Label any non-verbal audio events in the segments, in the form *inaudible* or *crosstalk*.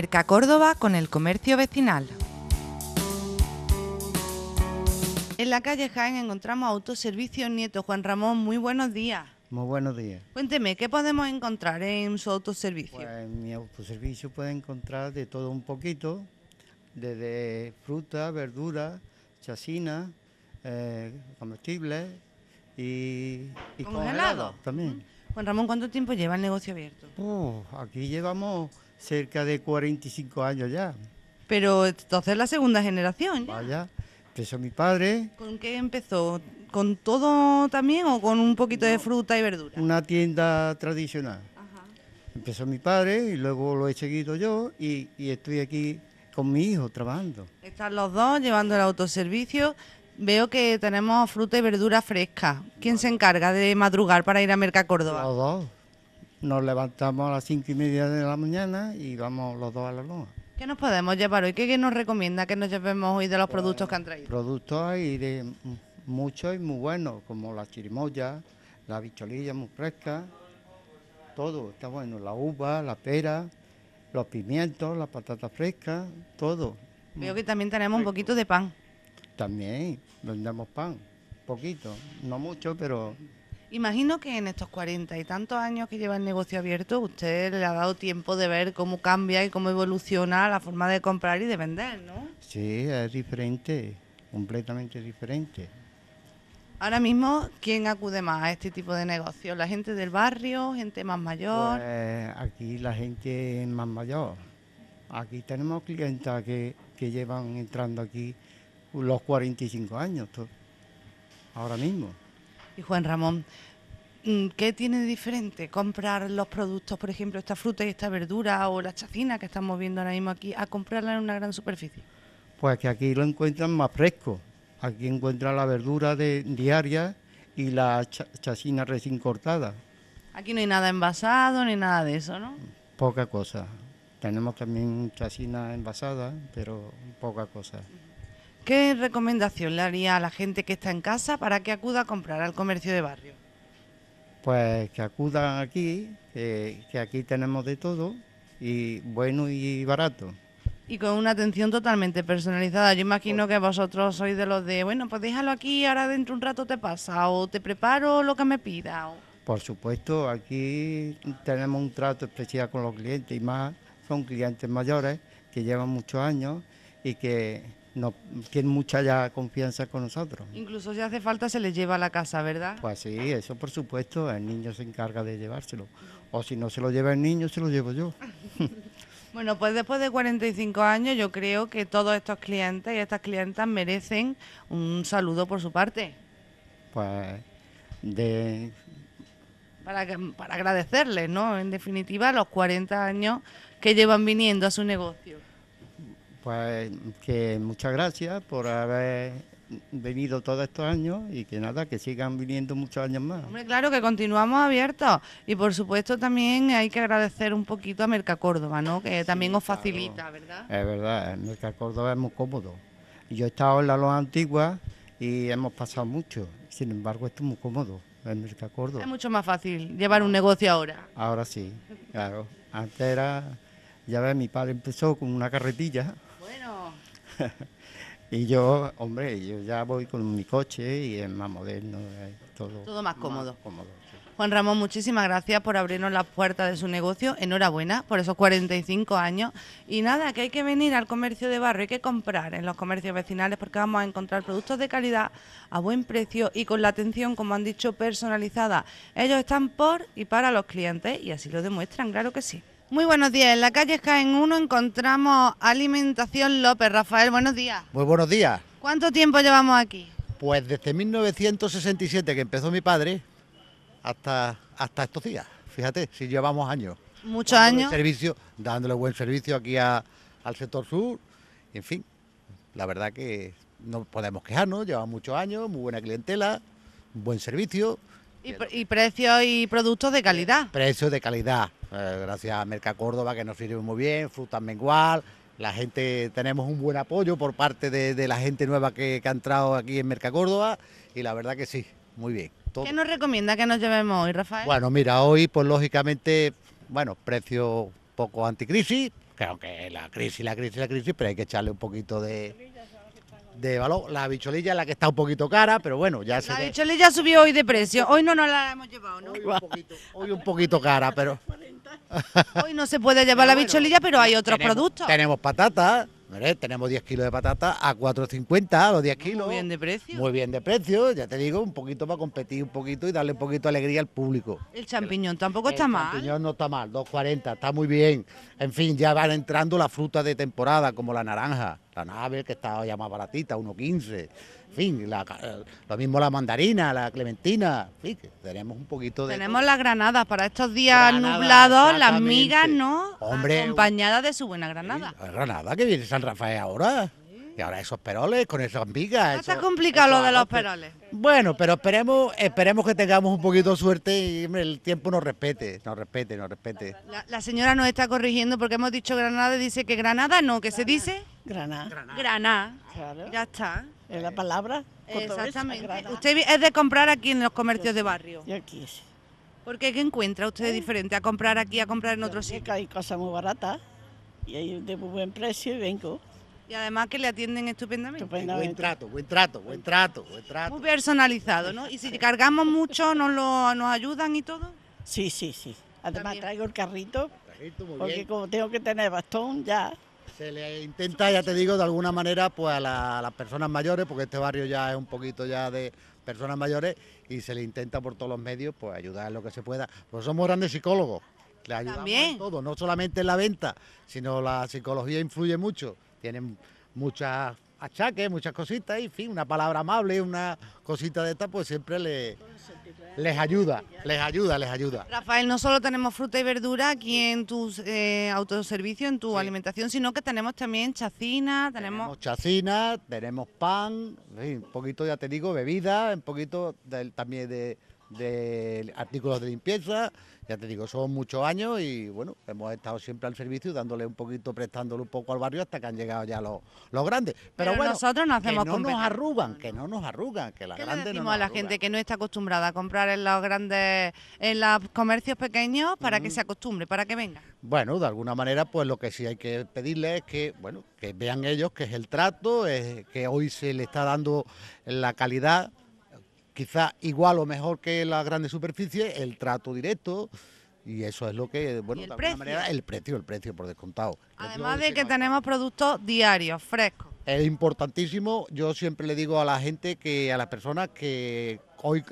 Merca Córdoba con el comercio vecinal. En la calle Jaén encontramos Autoservicio Nieto. Juan Ramón, muy buenos días. Muy buenos días. Cuénteme, ¿qué podemos encontrar en su autoservicio? Pues, en mi autoservicio puede encontrar de todo un poquito, desde fruta, verduras, chacina, eh, comestibles y, y congelados también. Juan Ramón, ¿cuánto tiempo lleva el negocio abierto? aquí llevamos cerca de 45 años ya. Pero entonces la segunda generación. ¿ya? Vaya, empezó mi padre. ¿Con qué empezó? ¿Con todo también o con un poquito de fruta y verdura? Una tienda tradicional. Ajá. Empezó mi padre y luego lo he seguido yo y, estoy aquí con mi hijo trabajando. Están los dos llevando el autoservicio. Veo que tenemos fruta y verdura fresca. ¿Quién se encarga de madrugar para ir a Merca Córdoba? Los dos. Nos levantamos a las cinco y media de la mañana y vamos los dos a la loma. ¿Qué nos podemos llevar hoy? ¿Qué, nos recomienda que nos llevemos hoy de los pues, productos que han traído? Productos hay de muchos y muy buenos, como la chirimoya, la bicholilla muy fresca, todo, está bueno, la uva, la pera, los pimientos, las patatas frescas, todo. Veo que también tenemos un poquito de pan. También, vendemos pan, poquito, no mucho, pero Imagino que en estos cuarenta y tantos años que lleva el negocio abierto, usted le ha dado tiempo de ver cómo cambia y cómo evoluciona la forma de comprar y de vender, ¿no? Sí, es diferente, completamente diferente. Ahora mismo, ¿quién acude más a este tipo de negocio? ¿La gente del barrio, gente más mayor? Pues, aquí la gente más mayor. Aquí tenemos clientes que, que llevan entrando aquí los 45 años, ahora mismo. Y Juan Ramón, mm, ¿qué tiene de diferente comprar los productos, por ejemplo, esta fruta y esta verdura o la chacina que estamos viendo ahora mismo aquí, a comprarla en una gran superficie? Pues que aquí lo encuentran más fresco. Aquí encuentran la verdura de, diaria y la chacina recién cortada. Aquí no hay nada envasado ni nada de eso, ¿no? Poca cosa. Tenemos también chacina envasada, pero poca cosa. ¿Qué recomendación le haría a la gente que está en casa para que acuda a comprar al comercio de barrio? Pues que acudan aquí, que aquí tenemos de todo, y bueno y barato. Y con una atención totalmente personalizada. Yo imagino que vosotros sois de los de, bueno, pues déjalo aquí, ahora dentro de un rato te pasa, o te preparo lo que me pida. Por supuesto, aquí tenemos un trato especial con los clientes y más son clientes mayores que llevan muchos años y que no tienen mucha ya confianza con nosotros. Incluso si hace falta se les lleva a la casa, ¿verdad? Pues sí, eso por supuesto, el niño se encarga de llevárselo. O si no se lo lleva el niño, se lo llevo yo. *laughs* bueno, pues después de 45 años yo creo que todos estos clientes y estas clientas merecen un saludo por su parte. Pues de... Para, para agradecerles, ¿no? En definitiva, los 40 años que llevan viniendo a su negocio. Pues que muchas gracias por haber venido todos estos años y que nada, que sigan viniendo muchos años más. Hombre, claro que continuamos abiertos y por supuesto también hay que agradecer un poquito a Merca Córdoba, ¿no? Que también os facilita, ¿verdad? Es verdad, Merca Córdoba es muy cómodo. Yo he estado en la Loa Antigua y hemos pasado mucho, sin embargo esto es muy cómodo. En Merca Córdoba. Es mucho más fácil llevar un negocio ahora. Ahora sí, claro. Antes era, ya ves, mi padre empezó con una carretilla *laughs* y yo, hombre, yo ya voy con mi coche y es más moderno, eh, todo, más cómodo. Juan Ramón, muchísimas gracias por abrirnos la puerta de su negocio. Enhorabuena por esos 45 años. Y nada, que hay que venir al comercio de barrio, hay que comprar en los comercios vecinales porque vamos a encontrar productos de calidad a buen precio y con la atención, como han dicho, personalizada. Ellos están por y para los clientes y así lo demuestran, claro que sí. Muy buenos días. En la calle en 1 encontramos Alimentación López. Rafael, buenos días. Muy buenos días. ¿Cuánto tiempo llevamos aquí? Pues desde 1967 que empezó mi padre hasta, hasta estos días. Fíjate, si llevamos años. Muchos años. Servicio, dándole buen servicio aquí al sector sur. En fin, la verdad que no podemos quejarnos. Llevamos muchos años, muy buena clientela, buen servicio. y precios y productos de calidad. Precios de calidad eh, gracias a Merca Córdoba que nos sirve muy bien, frutas mengual, la gente, tenemos un buen apoyo por parte de, la gente nueva que, ha entrado aquí en Merca Córdoba y la verdad que sí, muy bien. ¿Qué nos recomienda que nos llevemos hoy, Rafael? Bueno, mira, hoy pues lógicamente, bueno, precio poco anticrisis, que aunque la crisis, la crisis, la crisis, pero hay que echarle un poquito de de valor. La bicholilla es la que está un poquito cara, pero bueno, ya se. La bicholilla subió hoy de precio. Hoy no nos la hemos llevado, ¿no? Hoy un poquito, hoy un poquito cara, pero. *laughs* *laughs* Hoy no se puede llevar la bicholilla, pero hay otros productos. Tenemos patatas, tenemos 10 kilos de patatas a 4,50 los 10 kilos. Muy bien de precio. Muy bien de precio, ya te digo, un poquito para competir un poquito y darle un poquito de alegría al público. El champiñón tampoco está mal. El champiñón no está mal, 2,40, está muy bien. En fin, ya van entrando las frutas de temporada, como la naranja. La nave que estaba ya más baratita, 1.15. En fin, eh, lo mismo la mandarina, la clementina. En fin, tenemos un poquito de. Tenemos las granadas para estos días nublados, las migas, ¿no? Hombre. Acompañadas de su buena granada. granada que viene San Rafael ahora. Y ahora esos peroles con esas migas. No ah, está complicado lo de los peroles. Bueno, pero esperemos, esperemos que tengamos un poquito de suerte y el tiempo nos respete, nos respete, nos respete. La, señora nos está corrigiendo porque hemos dicho Granada, dice que Granada no, que se dice. Granada. Granada. Ya está. Es la palabra. Exactamente. Usted es de comprar aquí en los comercios de barrio. Y aquí es. ¿Por qué? encuentra usted ¿Eh? diferente a comprar aquí, a comprar en otro sitio? hay cosas muy baratas y hay de muy buen precio y vengo. Y además que le atienden estupendamente. estupendamente. Buen trato, buen trato, buen trato, buen trato. Muy personalizado, ¿no? Y si cargamos mucho, ¿nos, lo, nos ayudan y todo? Sí, sí, sí. Además traigo el carrito, carrito porque como tengo que tener bastón ya, se le intenta, ya te digo, de alguna manera, pues a, las personas mayores, porque este barrio ya es un poquito ya de personas mayores, y se le intenta por todos los medios, pues ayudar en lo que se pueda. Pues somos grandes psicólogos, le ayudamos todo, no solamente en la venta, sino la psicología influye mucho. Tienen muchas achaques, muchas cositas, y en fin, una palabra amable, una cosita de esta, pues siempre le, les ayuda, les ayuda, les ayuda. Rafael, no solo tenemos fruta y verdura aquí en tu eh, autoservicio, en tu alimentación, sino que tenemos también chacina, tenemos... tenemos chacina, tenemos pan, un poquito, ya te digo, bebida, un poquito también de de artículos de limpieza. Ya te digo, son muchos años y bueno, hemos estado siempre al servicio dándole un poquito, prestándole un poco al barrio hasta que han llegado ya los, grandes. Pero, bueno, nosotros no hacemos que no nos arrugan, que no nos arrugan, que la ¿Qué le decimos a la gente que no está acostumbrada a comprar en los grandes, en los comercios pequeños para que mm. se acostumbre, para que venga? Bueno, de alguna manera, pues lo que sí hay que pedirles es que, bueno, que vean ellos que es el trato, que hoy se le está dando la calidad quizá igual o mejor que la grandes superficie, el trato directo. Y eso es lo que, bueno, de alguna manera, el precio, el precio por descontado. Además de que tenemos productos diarios, frescos. Es importantísimo, yo siempre le digo a la gente que, a las personas, que hoy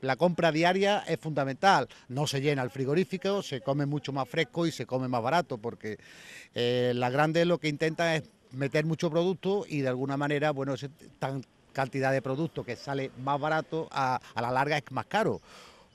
la compra diaria es fundamental. No se llena el frigorífico, se come mucho más fresco y se come más barato, porque eh, la grande lo que intenta es meter mucho producto y de alguna manera, bueno, es tan cantidad de producto que sale más barato, a, a la larga es más caro.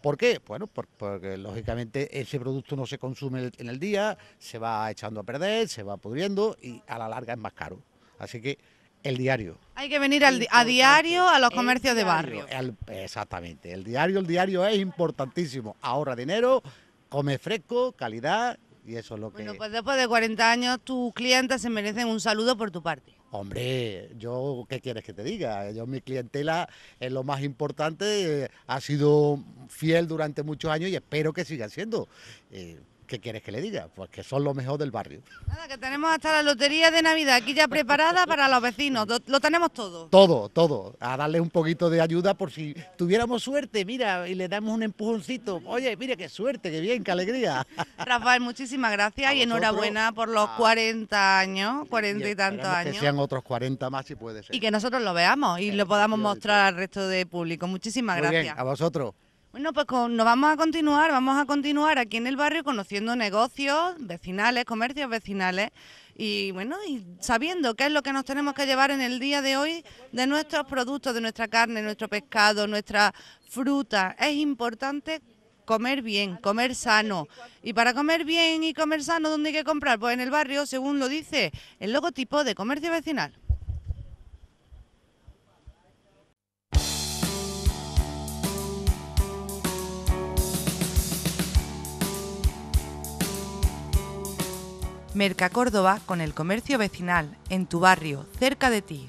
¿Por qué? Bueno, porque, lógicamente ese producto no se consume en el día, se va echando a perder, se va pudriendo y a la larga es más caro. Así que el diario. Hay que venir a diario a los comercios de barrio. exactamente, el diario, el diario es importantísimo. Ahorra dinero, come fresco, calidad y eso es lo que... Bueno, pues después de 40 años tus clientes se merecen un saludo por tu parte. Hombre, yo, ¿qué quieres que te diga? Yo, mi clientela es lo más importante, eh, ha sido fiel durante muchos años y espero que siga siendo. Eh, ¿Qué quieres que le diga? Pues que son lo mejor del barrio. Nada, que tenemos hasta la lotería de Navidad aquí ya preparada *laughs* para los vecinos. Lo, tenemos todo. Todo, todo. A darle un poquito de ayuda por si tuviéramos suerte, mira, y le damos un empujoncito. Oye, mire, qué suerte, qué bien, qué alegría. *laughs* Rafael, muchísimas gracias y enhorabuena por los 40 ah. años, 40 y, tantos años. Que sean otros 40 más si puede ser. Y que nosotros lo veamos y lo podamos mostrar al resto de público. Muchísimas Muy gracias. Bien, a vosotros. Bueno, pues nos vamos a continuar, vamos a continuar aquí en el barrio conociendo negocios vecinales, comercios vecinales y bueno, y sabiendo qué es lo que nos tenemos que llevar en el día de hoy de nuestros productos, de nuestra carne, nuestro pescado, nuestra fruta. Es importante comer bien, comer sano. Y para comer bien y comer sano, ¿dónde hay que comprar? Pues en el barrio, según lo dice el logotipo de comercio vecinal. Merca Córdoba con el comercio vecinal, en tu barrio, cerca de ti.